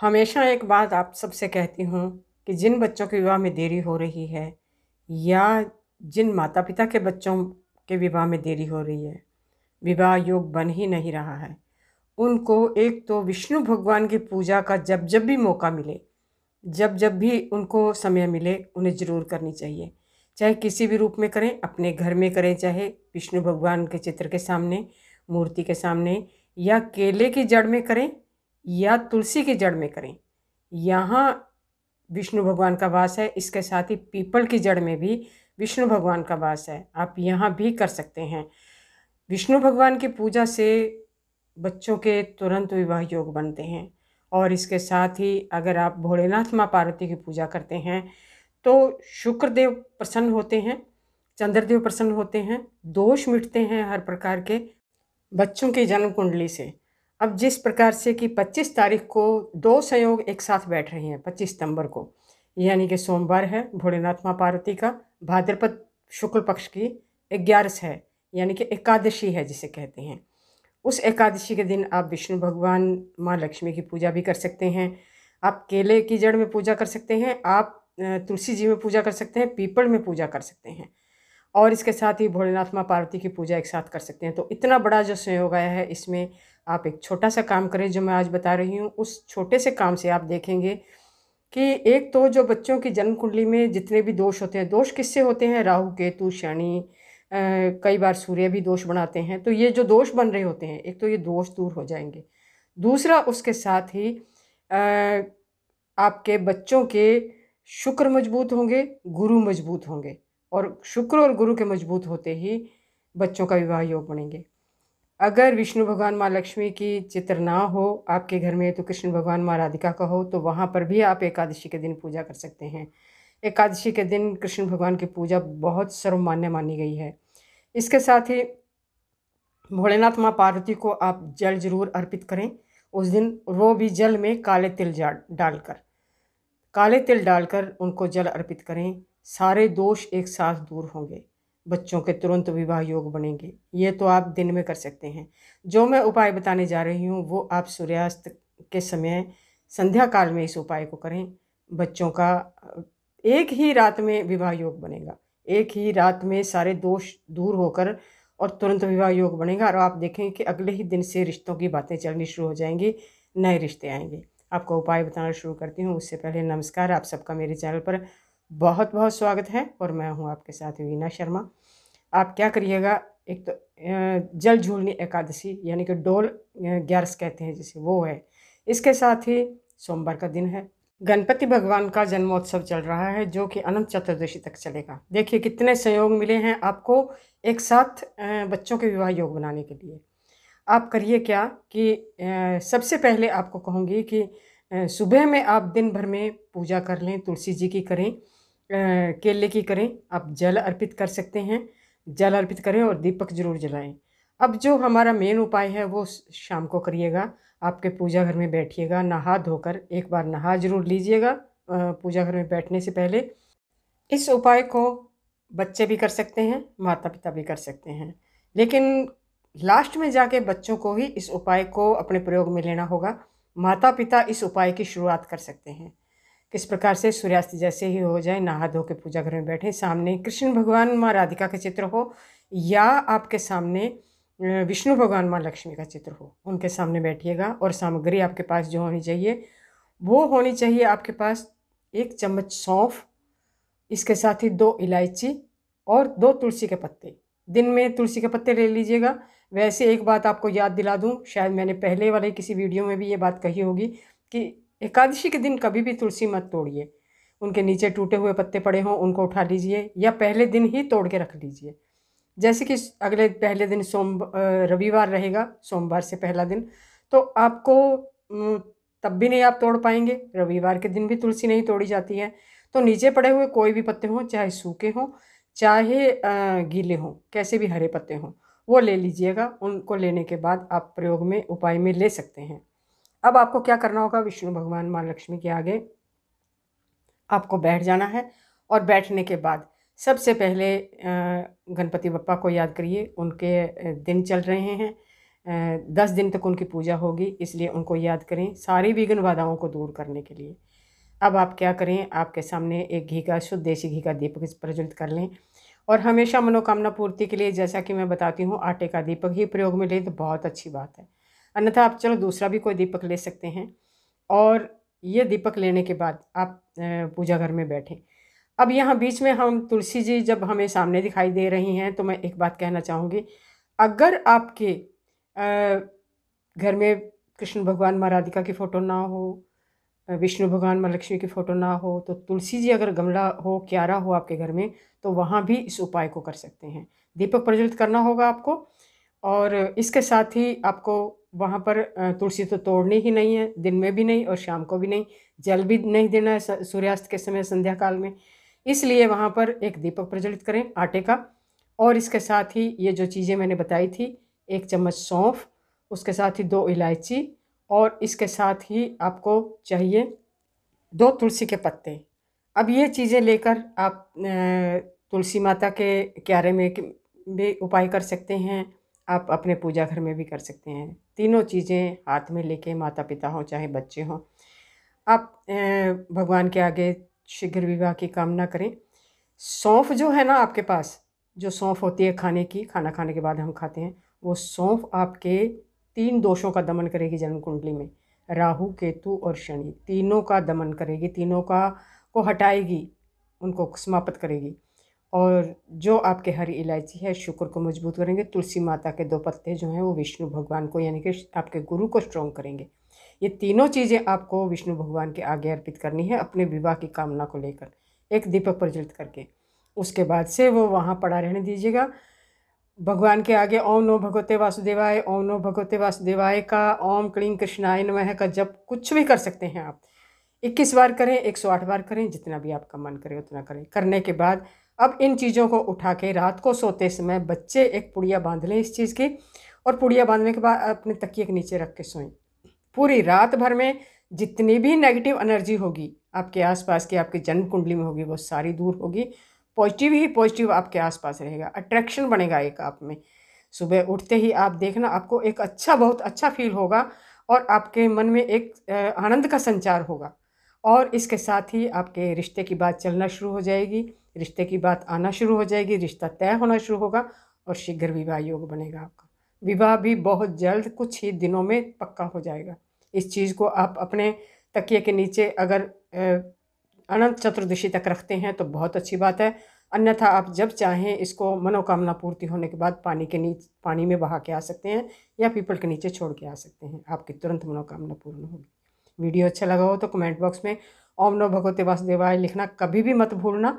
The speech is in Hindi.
हमेशा एक बात आप सबसे कहती हूँ कि जिन बच्चों के विवाह में देरी हो रही है या जिन माता पिता के बच्चों के विवाह में देरी हो रही है विवाह योग बन ही नहीं रहा है उनको एक तो विष्णु भगवान की पूजा का जब जब भी मौका मिले जब जब भी उनको समय मिले उन्हें ज़रूर करनी चाहिए चाहे किसी भी रूप में करें अपने घर में करें चाहे विष्णु भगवान के चित्र के सामने मूर्ति के सामने या केले की जड़ में करें या तुलसी की जड़ में करें यहाँ विष्णु भगवान का वास है इसके साथ ही पीपल की जड़ में भी विष्णु भगवान का वास है आप यहाँ भी कर सकते हैं विष्णु भगवान की पूजा से बच्चों के तुरंत विवाह योग बनते हैं और इसके साथ ही अगर आप भोलेनाथ माँ पार्वती की पूजा करते हैं तो शुक्रदेव प्रसन्न होते हैं चंद्रदेव प्रसन्न होते हैं दोष मिटते हैं हर प्रकार के बच्चों के जन्म कुंडली से अब जिस प्रकार से कि 25 तारीख को दो संयोग एक साथ बैठ रहे हैं 25 सितंबर को यानी कि सोमवार है भोलेनाथ माँ पार्वती का भाद्रपद शुक्ल पक्ष की ग्यारस है यानी कि एकादशी है जिसे कहते हैं उस एकादशी के दिन आप विष्णु भगवान माँ लक्ष्मी की पूजा भी कर सकते हैं आप केले की जड़ में पूजा कर सकते हैं आप तुलसी जी में पूजा कर सकते हैं पीपल में पूजा कर सकते हैं और इसके साथ ही भोलेनाथ माँ पार्वती की पूजा एक साथ कर सकते हैं तो इतना बड़ा जो संयोग आया है इसमें आप एक छोटा सा काम करें जो मैं आज बता रही हूँ उस छोटे से काम से आप देखेंगे कि एक तो जो बच्चों की जन्म कुंडली में जितने भी दोष होते हैं दोष किससे होते हैं राहु केतु शनि कई बार सूर्य भी दोष बनाते हैं तो ये जो दोष बन रहे होते हैं एक तो ये दोष दूर हो जाएंगे दूसरा उसके साथ ही आ, आपके बच्चों के शुक्र मजबूत होंगे गुरु मजबूत होंगे और शुक्र और गुरु के मजबूत होते ही बच्चों का विवाह योग बनेंगे अगर विष्णु भगवान माँ लक्ष्मी की चित्र ना हो आपके घर में तो कृष्ण भगवान माँ राधिका का हो तो वहाँ पर भी आप एकादशी के दिन पूजा कर सकते हैं एकादशी के दिन कृष्ण भगवान की पूजा बहुत सर्वमान्य मानी गई है इसके साथ ही भोलेनाथ माँ पार्वती को आप जल जरूर अर्पित करें उस दिन वो भी जल में काले तिल डालकर काले तिल डालकर उनको जल अर्पित करें सारे दोष एक साथ दूर होंगे बच्चों के तुरंत विवाह योग बनेंगे ये तो आप दिन में कर सकते हैं जो मैं उपाय बताने जा रही हूँ वो आप सूर्यास्त के समय संध्या काल में इस उपाय को करें बच्चों का एक ही रात में विवाह योग बनेगा एक ही रात में सारे दोष दूर होकर और तुरंत विवाह योग बनेगा और आप देखेंगे कि अगले ही दिन से रिश्तों की बातें चलनी शुरू हो जाएंगी नए रिश्ते आएंगे आपको उपाय बताना शुरू करती हूँ उससे पहले नमस्कार आप सबका मेरे चैनल पर बहुत बहुत स्वागत है और मैं हूँ आपके साथ वीना शर्मा आप क्या करिएगा एक तो जल झूलनी एकादशी यानी कि डोल ग्यारस कहते हैं जिसे वो है इसके साथ ही सोमवार का दिन है गणपति भगवान का जन्मोत्सव चल रहा है जो कि अनंत चतुर्दशी तक चलेगा देखिए कितने संयोग मिले हैं आपको एक साथ बच्चों के विवाह योग बनाने के लिए आप करिए क्या कि सबसे पहले आपको कहूँगी कि सुबह में आप दिन भर में पूजा कर लें तुलसी जी की करें केले की करें आप जल अर्पित कर सकते हैं जल अर्पित करें और दीपक जरूर जलाएं अब जो हमारा मेन उपाय है वो शाम को करिएगा आपके पूजा घर में बैठिएगा नहा धोकर एक बार नहा जरूर लीजिएगा पूजा घर में बैठने से पहले इस उपाय को बच्चे भी कर सकते हैं माता पिता भी कर सकते हैं लेकिन लास्ट में जाके बच्चों को ही इस उपाय को अपने प्रयोग में लेना होगा माता पिता इस उपाय की शुरुआत कर सकते हैं किस प्रकार से सूर्यास्त जैसे ही हो जाए नहा धो के पूजा घर में बैठे सामने कृष्ण भगवान माँ राधिका का चित्र हो या आपके सामने विष्णु भगवान माँ लक्ष्मी का चित्र हो उनके सामने बैठिएगा और सामग्री आपके पास जो होनी चाहिए वो होनी चाहिए आपके पास एक चम्मच सौंफ इसके साथ ही दो इलायची और दो तुलसी के पत्ते दिन में तुलसी के पत्ते ले लीजिएगा वैसे एक बात आपको याद दिला दूँ शायद मैंने पहले वाले किसी वीडियो में भी ये बात कही होगी कि एकादशी के दिन कभी भी तुलसी मत तोड़िए उनके नीचे टूटे हुए पत्ते पड़े हों उनको उठा लीजिए या पहले दिन ही तोड़ के रख लीजिए जैसे कि अगले पहले दिन सोम रविवार रहेगा सोमवार से पहला दिन तो आपको तब भी नहीं आप तोड़ पाएंगे रविवार के दिन भी तुलसी नहीं तोड़ी जाती है तो नीचे पड़े हुए कोई भी पत्ते हों चाहे सूखे हों चाहे गीले हों कैसे भी हरे पत्ते हों वो ले लीजिएगा उनको लेने के बाद आप प्रयोग में उपाय में ले सकते हैं अब आपको क्या करना होगा विष्णु भगवान माँ लक्ष्मी के आगे आपको बैठ जाना है और बैठने के बाद सबसे पहले गणपति बप्पा को याद करिए उनके दिन चल रहे हैं दस दिन तक उनकी पूजा होगी इसलिए उनको याद करें सारी विघ्न बाधाओं को दूर करने के लिए अब आप क्या करें आपके सामने एक घी का शुद्ध देसी घी का दीपक प्रज्वलित कर लें और हमेशा मनोकामना पूर्ति के लिए जैसा कि मैं बताती हूँ आटे का दीपक ही प्रयोग में लें तो बहुत अच्छी बात है अन्यथा आप चलो दूसरा भी कोई दीपक ले सकते हैं और ये दीपक लेने के बाद आप पूजा घर में बैठें अब यहाँ बीच में हम तुलसी जी जब हमें सामने दिखाई दे रही हैं तो मैं एक बात कहना चाहूँगी अगर आपके घर में कृष्ण भगवान माँ राधिका की फ़ोटो ना हो विष्णु भगवान माँ लक्ष्मी की फ़ोटो ना हो तो तुलसी जी अगर गमला हो क्यारा हो आपके घर में तो वहाँ भी इस उपाय को कर सकते हैं दीपक प्रज्वलित करना होगा आपको और इसके साथ ही आपको वहाँ पर तुलसी तो तोड़नी ही नहीं है दिन में भी नहीं और शाम को भी नहीं जल भी नहीं देना है सूर्यास्त के समय संध्या काल में इसलिए वहाँ पर एक दीपक प्रज्वलित करें आटे का और इसके साथ ही ये जो चीज़ें मैंने बताई थी एक चम्मच सौंफ उसके साथ ही दो इलायची और इसके साथ ही आपको चाहिए दो तुलसी के पत्ते अब ये चीज़ें लेकर आप तुलसी माता के क्यारे में भी उपाय कर सकते हैं आप अपने पूजा घर में भी कर सकते हैं तीनों चीज़ें हाथ में लेके माता पिता हों चाहे बच्चे हों आप भगवान के आगे शीघ्र विवाह की कामना करें सौंफ जो है ना आपके पास जो सौंफ होती है खाने की खाना खाने के बाद हम खाते हैं वो सौंफ आपके तीन दोषों का दमन करेगी जन्म कुंडली में राहु केतु और शनि तीनों का दमन करेगी तीनों का को हटाएगी उनको समाप्त करेगी और जो आपके हरी इलायची है शुक्र को मजबूत करेंगे तुलसी माता के दो पत्ते जो हैं वो विष्णु भगवान को यानी कि आपके गुरु को स्ट्रॉन्ग करेंगे ये तीनों चीज़ें आपको विष्णु भगवान के आगे अर्पित करनी है अपने विवाह की कामना को लेकर एक दीपक प्रज्वलित करके उसके बाद से वो वहाँ पड़ा रहने दीजिएगा भगवान के आगे ओम नो भगवते वासुदेवाय ओम नो भगवते वासुदेवाय का ओम क्लीम कृष्णाय नमः का जब कुछ भी कर सकते हैं आप इक्कीस बार करें एक सौ आठ बार करें जितना भी आपका मन करे उतना करें करने के बाद अब इन चीज़ों को उठा के रात को सोते समय बच्चे एक पुड़िया बांध लें इस चीज़ की और पुड़िया बांधने के बाद अपने तकिए के नीचे रख के सोएं पूरी रात भर में जितनी भी नेगेटिव एनर्जी होगी आपके आसपास की आपकी जन्म कुंडली में होगी वो सारी दूर होगी पॉजिटिव ही पॉजिटिव आपके आसपास रहेगा अट्रैक्शन बनेगा एक आप में सुबह उठते ही आप देखना आपको एक अच्छा बहुत अच्छा फील होगा और आपके मन में एक आनंद का संचार होगा और इसके साथ ही आपके रिश्ते की बात चलना शुरू हो जाएगी रिश्ते की बात आना शुरू हो जाएगी रिश्ता तय होना शुरू होगा और शीघ्र विवाह योग बनेगा आपका विवाह भी बहुत जल्द कुछ ही दिनों में पक्का हो जाएगा इस चीज़ को आप अपने तकिए के नीचे अगर अनंत चतुर्दशी तक रखते हैं तो बहुत अच्छी बात है अन्यथा आप जब चाहें इसको मनोकामना पूर्ति होने के बाद पानी के नीचे पानी में बहा के आ सकते हैं या पीपल के नीचे छोड़ के आ सकते हैं आपकी तुरंत मनोकामना पूर्ण होगी वीडियो अच्छा लगा हो तो कमेंट बॉक्स में ओम नो भगवते वासुदेवाय लिखना कभी भी मत भूलना